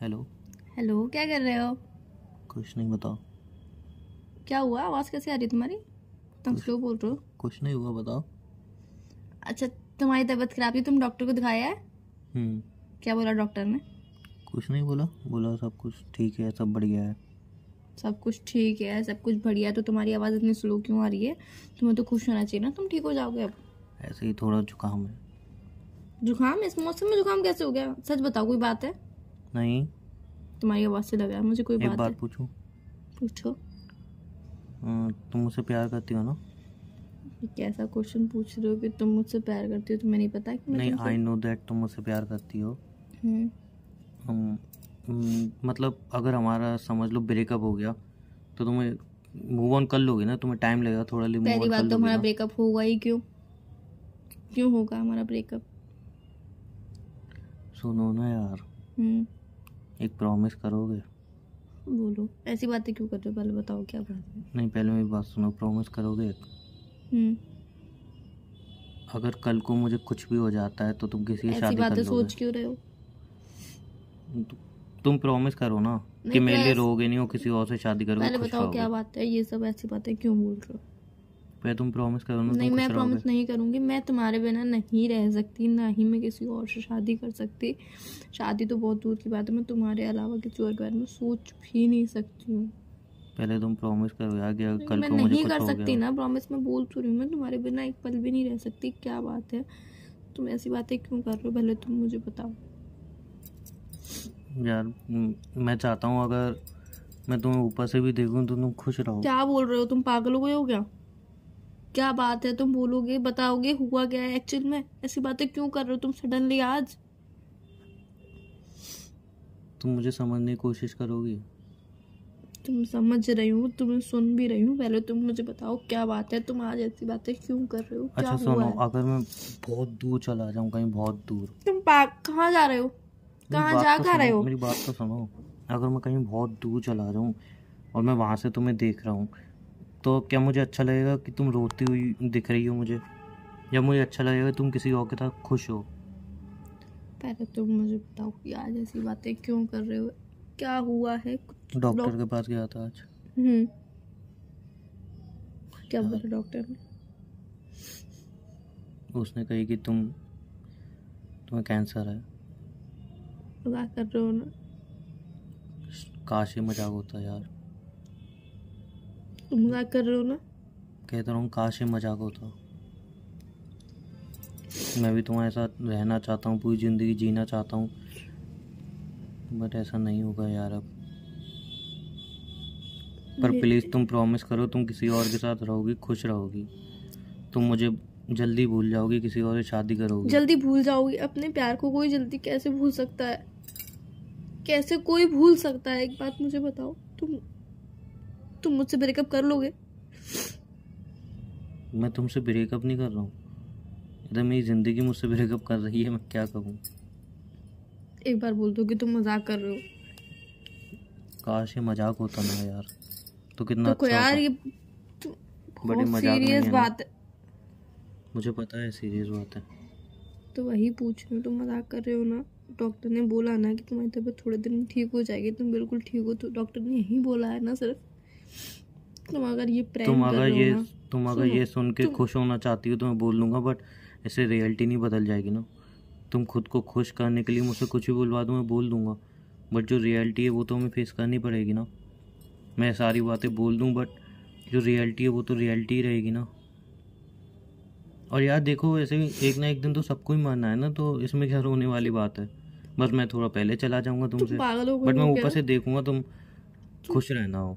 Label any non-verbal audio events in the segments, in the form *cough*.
Hello hello क्या कर रहे हो कुछ नहीं बताओ क्या हुआ आवाज़ कैसे आ रही तुम्हारी तुम स्लो बोल रहे हो कुछ नहीं हुआ बताओ अच्छा तुम्हारी तबीयत खराब थी तुम डॉक्टर को दिखाया है हम्म। क्या बोला डॉक्टर ने कुछ नहीं बोला बोला सब कुछ ठीक है सब बढ़िया है सब कुछ ठीक है सब कुछ बढ़िया तो तुम्हारी आवाज़ इतनी स्लो क्यों आ रही है तुम्हें तो खुश होना चाहिए ना तुम ठीक हो जाओगे अब ऐसे ही थोड़ा जुकाम है जुकाम इस मौसम में जुकाम कैसे हो गया सच बताओ कोई बात है नहीं तुम्हारी आवाज़ से लग रहा है मुझे कोई एक बात, बात पूछूं पूछो तुम मुझसे प्यार करती हो ना कैसा क्वेश्चन पूछ रहे हो कि तुम मुझसे प्यार करती हो तुम्हें नहीं पता कि नहीं आई नो दैट तुम मुझसे प्यार करती हो हम्म। हम मतलब अगर हमारा समझ लो ब्रेकअप हो गया तो तुम्हें मूव ऑन कर लोगे ना तुम्हें टाइम लगेगा थोड़ा लिए पहली बात तो हमारा ब्रेकअप होगा ही क्यों क्यों होगा हमारा ब्रेकअप सुनो ना यार हम्म। एक प्रॉमिस करोगे बोलो ऐसी बातें क्यों कर रहे हो पहले बताओ क्या बात है नहीं पहले मेरी बात सुनो प्रॉमिस करोगे एक हम्म। अगर कल को मुझे कुछ भी हो जाता है तो तुम किसी की शादी बातें सोच क्यों रहे हो तुम प्रॉमिस करो ना कि मेरे लिए रोगे नहीं हो किसी और से शादी करोगे पहले बताओ क्या बात है ये सब ऐसी बातें क्यों बोल रहे हो मैं तुम प्रॉमिस कर करो नहीं मैं प्रॉमिस नहीं करूँगी मैं तुम्हारे बिना नहीं रह सकती ना ही मैं किसी और से शादी कर सकती शादी तो बहुत दूर की बात है मैं तुम्हारे अलावा किसी और के बारे में सोच भी नहीं सकती हूँ पहले तुम प्रॉमिस करो यार क्या कल मैं नहीं कर सकती ना प्रॉमिस मैं बोल तो रही हूँ मैं तुम्हारे बिना एक पल भी नहीं रह सकती क्या बात है तुम ऐसी बातें क्यों कर रहे हो पहले तुम मुझे बताओ यार मैं चाहता हूँ अगर मैं तुम्हें ऊपर से भी देखूँ तो तुम खुश रहो क्या बोल रहे हो तुम पागल हो गए हो क्या क्या बात है तुम बोलोगे बताओगे हुआ क्या है एक्चुअल में ऐसी बातें क्यों कर रहे हो तुम सडनली आज तुम मुझे समझने की कोशिश करोगी तुम समझ रही हूँ तुम्हें सुन भी रही हूँ पहले तुम मुझे बताओ क्या बात है तुम आज ऐसी बातें क्यों कर रहे हो अच्छा सुनो अगर मैं बहुत दूर चला जाऊँ कहीं बहुत दूर तुम कहाँ जा रहे हो कहाँ जा कर तो रहे हो मेरी बात तो सुनो अगर मैं कहीं बहुत दूर चला जाऊँ और मैं वहाँ से तुम्हें देख रहा हूँ तो क्या मुझे अच्छा लगेगा कि तुम रोती हुई दिख रही हो मुझे या मुझे अच्छा लगेगा तुम किसी और के साथ खुश हो पहले तुम तो मुझे बताओ कि आज ऐसी बातें क्यों कर रहे हो क्या हुआ है डॉक्टर के पास गया था आज हम्म। क्या बोला हाँ। डॉक्टर ने उसने कही कि तुम तुम्हें कैंसर है मजाक कर रहे हो ना काश ये मजाक होता यार तुम मजाक कर रहे हो ना कहता हूँ काश ही मजाक होता मैं भी तुम्हारे साथ रहना चाहता हूँ पूरी ज़िंदगी जीना चाहता हूँ बट ऐसा नहीं होगा यार अब पर प्लीज़ तो तुम प्रॉमिस करो तुम किसी और के साथ रहोगी खुश रहोगी तुम मुझे जल्दी भूल जाओगी किसी और से शादी करोगी जल्दी भूल जाओगी अपने प्यार को कोई जल्दी कैसे भूल सकता है कैसे कोई भूल सकता है एक बात मुझे बताओ तुम तुम मुझसे ब्रेकअप कर लोगे मैं तुमसे ब्रेकअप नहीं कर रहा हूँ अरे मेरी ज़िंदगी मुझसे ब्रेकअप कर रही है मैं क्या करूँ एक बार बोल दो कि तुम मजाक कर रहे हो काश ये मजाक होता ना यार तो कितना तो अच्छा यार ये तो बड़े मजाक सीरियस बात है मुझे पता है सीरियस बात है तो वही पूछ रही हूँ तुम मजाक कर रहे हो ना डॉक्टर ने बोला ना कि तुम्हारी तबीयत थोड़े दिन ठीक हो जाएगी तुम बिल्कुल ठीक हो तो डॉक्टर ने यही बोला है ना सिर्फ तुम अगर ये प्रैंक तुम अगर ये तुम अगर ये सुन के खुश होना चाहती हो तो मैं बोल दूंगा बट इससे रियलिटी नहीं बदल जाएगी ना तुम खुद को खुश करने के लिए मुझसे कुछ भी बोलवा दो मैं बोल दूँगा बट जो रियलिटी है वो तो हमें फेस करनी पड़ेगी ना मैं सारी बातें बोल दूँ बट जो रियलिटी है वो तो रियलिटी रहेगी ना और यार देखो ऐसे एक ना एक दिन तो सबको ही मानना है ना तो इसमें क्या रोने वाली बात है बस मैं थोड़ा पहले चला जाऊँगा तुमसे बट मैं ऊपर से देखूंगा तुम खुश रहना हो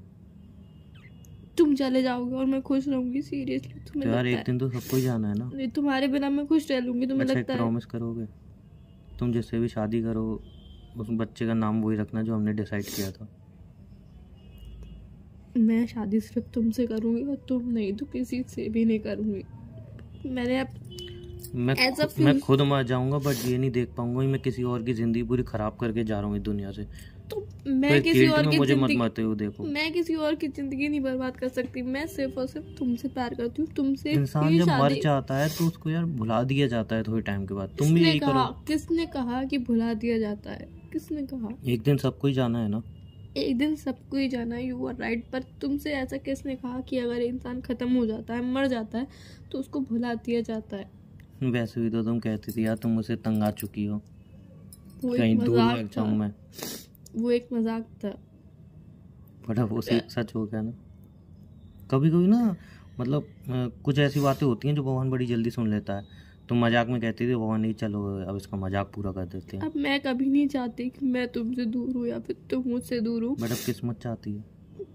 तुम चले जाओगे और मैं खुश रहूंगी सीरियसली तुम्हें तो यार एक दिन तो सबको ही जाना है ना नहीं तुम्हारे बिना मैं खुश रह लूंगी तुम्हें अच्छा, लगता है प्रॉमिस करोगे तुम जैसे भी शादी करो उस बच्चे का नाम वही रखना जो हमने डिसाइड किया था मैं शादी सिर्फ तुमसे करूंगी और तुम नहीं तो किसी से भी नहीं करूंगी मैंने अब मैं मैं खुद मर जाऊंगा बट ये नहीं देख पाऊंगा मैं किसी और की ज़िंदगी पूरी ख़राब करके जा रहा हूँ इस दुनिया से तो मैं किसी और की मुझे मत मत हो देखो मैं किसी और की जिंदगी नहीं बर्बाद कर सकती मैं सिर्फ और सिर्फ तुमसे प्यार करती हूँ तुमसे इंसान जब मर जाता है तो उसको यार भुला दिया जाता है थोड़े टाइम के बाद तुम भी यही करो किसने कहा कि भुला दिया जाता है किसने कहा एक दिन सबको ही जाना है ना एक दिन सबको ही जाना है यू आर राइट पर तुमसे ऐसा किसने कहा कि अगर इंसान ख़त्म हो जाता है मर जाता है तो उसको भुला दिया जाता है वैसे भी तो तुम कहती थी यार तुम मुझसे तंग आ चुकी हो कहीं दूर मर जाऊँ मैं वो एक मजाक था बड़ा वो सच हो गया ना कभी कभी ना मतलब कुछ ऐसी बातें होती हैं जो भगवान बड़ी जल्दी सुन लेता है तो मजाक में कहती थी भगवान नहीं चलो अब इसका मजाक पूरा कर देते हैं अब मैं कभी नहीं चाहती कि मैं तुमसे दूर हूँ या फिर तुम मुझसे दूर हूँ बट अब किस्मत चाहती है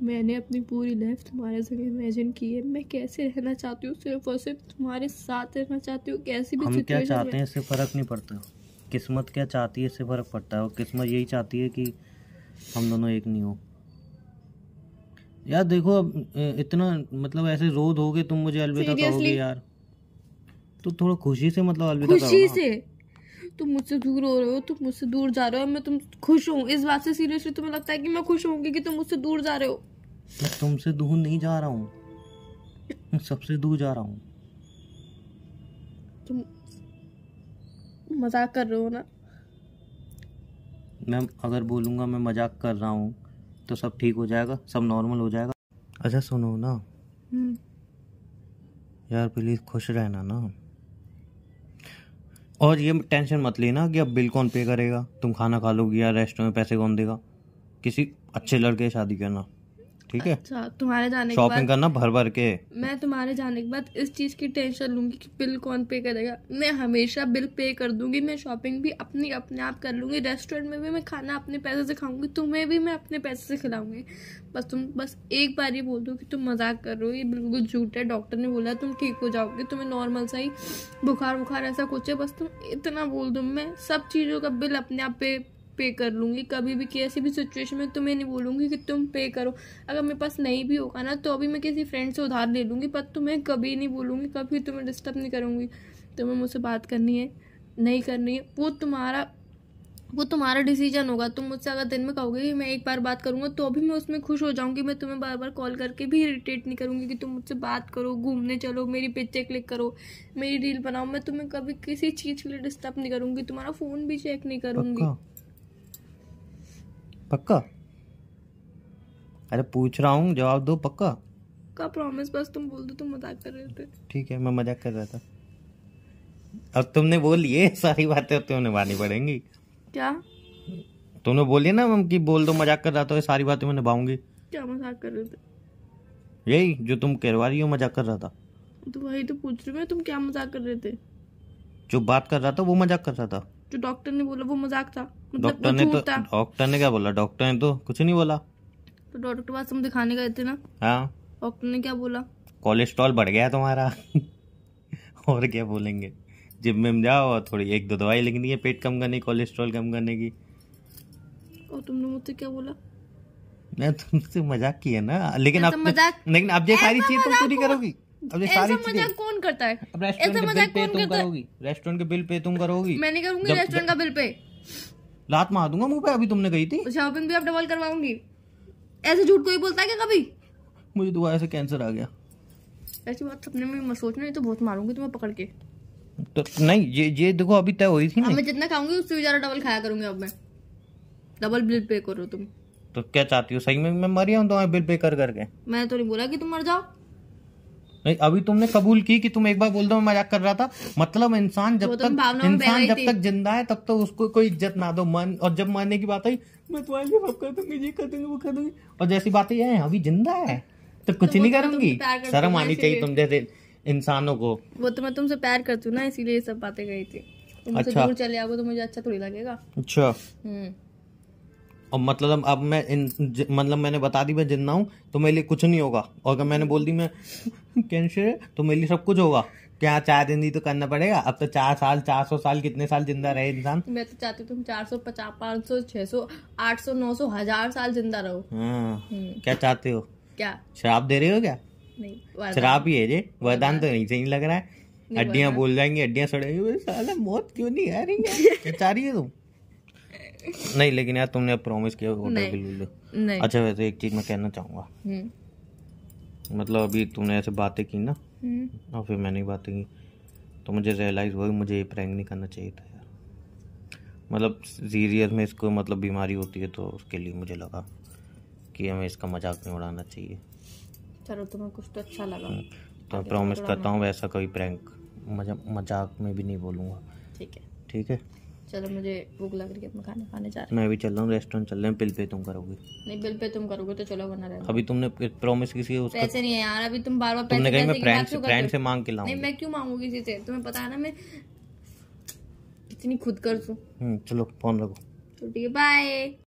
मैंने अपनी पूरी लाइफ तुम्हारे संग इमेजिन की है मैं कैसे रहना चाहती हूँ सिर्फ और सिर्फ तुम्हारे साथ रहना चाहती हूँ कैसी भी हम क्या चाहते हैं इससे फ़र्क नहीं पड़ता किस्मत क्या चाहती है इससे फ़र्क पड़ता है और किस्मत यही चाहती है कि हम दोनों एक नहीं हो यार देखो अब इतना मतलब ऐसे रो दोगे तुम मुझे अलविदा कहोगे यार तो थोड़ा खुशी से मतलब अलविदा खुशी से तुम मुझसे दूर हो रहे हो तुम मुझसे दूर जा रहे हो मैं तुम खुश हूँ इस बात से सीरियसली तुम्हें लगता है कि मैं खुश होंगी कि तुम मुझसे दूर जा रहे हो मैं तुमसे दूर नहीं जा रहा हूँ मैं सबसे दूर जा रहा हूँ तुम मजाक कर रहे हो ना मैं अगर बोलूँगा मैं मजाक कर रहा हूँ तो सब ठीक हो जाएगा सब नॉर्मल हो जाएगा अच्छा सुनो ना हम्म। यार प्लीज़ खुश रहना ना और ये टेंशन मत लेना कि अब बिल कौन पे करेगा तुम खाना खा लोगे या रेस्टोरेंट में पैसे कौन देगा किसी अच्छे लड़के शादी करना ठीक है अच्छा तुम्हारे जाने के शॉपिंग करना भर भर के मैं तुम्हारे जाने के बाद इस चीज की टेंशन लूंगी कि बिल कौन पे करेगा मैं हमेशा बिल पे कर दूंगी मैं शॉपिंग भी अपनी अपने आप कर लूंगी रेस्टोरेंट में भी मैं खाना अपने पैसे से खाऊंगी तुम्हें भी मैं अपने पैसे से खिलाऊंगी बस तुम बस एक बार ही बोल दो कि तुम मजाक कर रहे हो ये बिल्कुल झूठ है डॉक्टर ने बोला तुम ठीक हो जाओगे तुम्हें नॉर्मल सा ही बुखार बुखार ऐसा कुछ है बस तुम इतना बोल दो मैं सब चीज़ों का बिल अपने आप पे पे कर लूँगी कभी भी किसी भी सिचुएशन में तुम्हें तो नहीं बोलूँगी कि तुम पे करो अगर मेरे पास नहीं भी होगा ना तो अभी मैं किसी फ्रेंड से उधार ले लूँगी पर तुम्हें तो कभी नहीं बोलूँगी कभी तुम्हें डिस्टर्ब नहीं करूँगी तुम्हें मुझसे बात करनी है नहीं करनी है वो तुम्हारा वो तुम्हारा डिसीजन होगा तुम मुझसे अगर दिन में कहोगे कि मैं एक बार बात करूँगा तो अभी मैं उसमें खुश हो जाऊँगी मैं तुम्हें बार बार कॉल करके भी इरीटेट नहीं करूँगी कि तुम मुझसे बात करो घूमने चलो मेरी पिक्चर क्लिक करो मेरी रील बनाओ मैं तुम्हें कभी किसी चीज़ के लिए डिस्टर्ब नहीं करूँगी तुम्हारा फ़ोन भी चेक नहीं करूँगी पक्का अरे पूछ रहा हूँ जवाब दो पक्का का प्रॉमिस बस तुम बोल दो तुम मजाक कर रहे थे ठीक है मैं मजाक कर रहा था अब तुमने बोल ये सारी बातें तुम्हें तो निभानी पड़ेंगी क्या तुमने बोली ना हम की बोल दो मजाक कर रहा था सारी बातें मैं निभाऊंगी क्या मजाक कर रहे थे यही जो तुम करवा रही हो मजाक कर रहा था तो वही तो पूछ रही हूँ तुम क्या मजाक कर रहे थे जो बात कर रहा था वो मजाक कर रहा था जो डॉक्टर ने बोला वो मजाक था मतलब डॉक्टर ने तो डॉक्टर ने क्या बोला डॉक्टर ने तो कुछ नहीं बोला तो डॉक्टर पास हम दिखाने गए थे ना हाँ डॉक्टर ने क्या बोला कोलेस्ट्रॉल बढ़ गया तुम्हारा *laughs* और क्या बोलेंगे जिम में जाओ और थोड़ी एक दो दवाई लिखनी है पेट कम करने की कोलेस्ट्रॉल कम करने की और तुमने मुझसे क्या बोला मैं तुमसे तो मजाक किया ना लेकिन अब तो तो- लेकिन अब ये सारी चीज़ तुम पूरी करोगी मजाक कौन करता है रेस्टोरेंट के बिल पे तुम करोगी मैं नहीं करूंगी रेस्टोरेंट का बिल पे लात मार दूंगा मुंह पे अभी तुमने थी शॉपिंग भी डबल करवाऊंगी ऐसे झूठ कोई बोलता है क्या कभी मुझे दोबारा से कैंसर आ गया ऐसी बात सपने तो में मत सोचना नहीं तो बहुत मारूंगी तुम्हें पकड़ के तो नहीं ये ये देखो अभी तय हुई थी ना मैं जितना खाऊंगी उससे ज्यादा डबल खाया करूंगी अब मैं डबल बिल पे करो तुम तो क्या चाहती हो सही में मैं मर जाऊं बिल पे कर करके मैंने तो नहीं बोला कि तुम मर जाओ नहीं अभी तुमने कबूल की कि तुम एक बार बोल दो मैं मजाक कर रहा था मतलब इंसान जब तो तक इंसान जब तक जिंदा है तब तक तो उसको कोई इज्जत ना दो मन और जब मरने की बात आई मैं तुम्हारे तो लिए कर दूंगी ये कर दूंगी वो कर दूंगी और जैसी बातें है अभी जिंदा है तो कुछ तो नहीं करूंगी शर्म आनी चाहिए तुम जैसे इंसानों को वो तो मैं तुमसे प्यार करती हूँ ना इसीलिए सब बातें गई थी अच्छा दूर चले आओगे तो मुझे अच्छा थोड़ी लगेगा अच्छा हम्म। और मतलब अब मैं इन मतलब मैंने बता दी मैं जिंदा हूँ तो मेरे लिए कुछ नहीं होगा और अगर मैंने बोल दी मैं कैंसर तो मेरे लिए सब कुछ होगा क्या चार दिन ही तो करना पड़ेगा अब तो चार साल चार सौ साल कितने साल जिंदा रहे इंसान मैं तो चाहती हूँ तुम चार सौ पचास पाँच सौ छह सौ आठ सौ नौ सौ हजार साल जिंदा रहो हाँ। हम्म। क्या चाहते हो क्या शराब दे रहे हो क्या नहीं शराब ही है जे वरदान तो से सही लग रहा है हड्डियां बोल जाएंगी हड्डियां सड़ेंगी मौत क्यों नहीं आ रही है क्या चाह रही है तुम नहीं लेकिन यार तुमने प्रॉमिस किया वाटर नहीं, नहीं अच्छा वैसे एक चीज मैं कहना चाहूंगा हम्म। मतलब अभी तुमने ऐसे बातें की ना हम्म। और फिर मैंने बातें की तो मुझे रियलाइज़ हुआ मुझे ये प्रैंक नहीं करना चाहिए था यार मतलब सीरियस में इसको मतलब बीमारी होती है तो उसके लिए मुझे लगा कि हमें इसका मजाक नहीं उड़ाना चाहिए चलो तुम्हें कुछ तो अच्छा लगा हम्म। तो प्रॉमिस तो करता हूँ वैसा कोई प्रैंक मजाक में भी नहीं बोलूँगा ठीक है ठीक है चलो मुझे भूख लग रही है मैं खाना खाने जा रही मैं भी चल रहा हूँ रेस्टोरेंट चल रहे हैं बिल पे तुम करोगे नहीं बिल पे तुम करोगे तो चलो बना रहे अभी तुमने प्रॉमिस किसी उसका पैसे नहीं है यार अभी तुम बार बार तुमने कहीं मैं फ्रेंड से फ्रेंड से मांग के लाऊं नहीं मैं क्यों मांगूंगी किसी से तुम्हें पता है ना मैं इतनी खुद कर दूं हम्म, चलो फोन रखो ठीक है बाय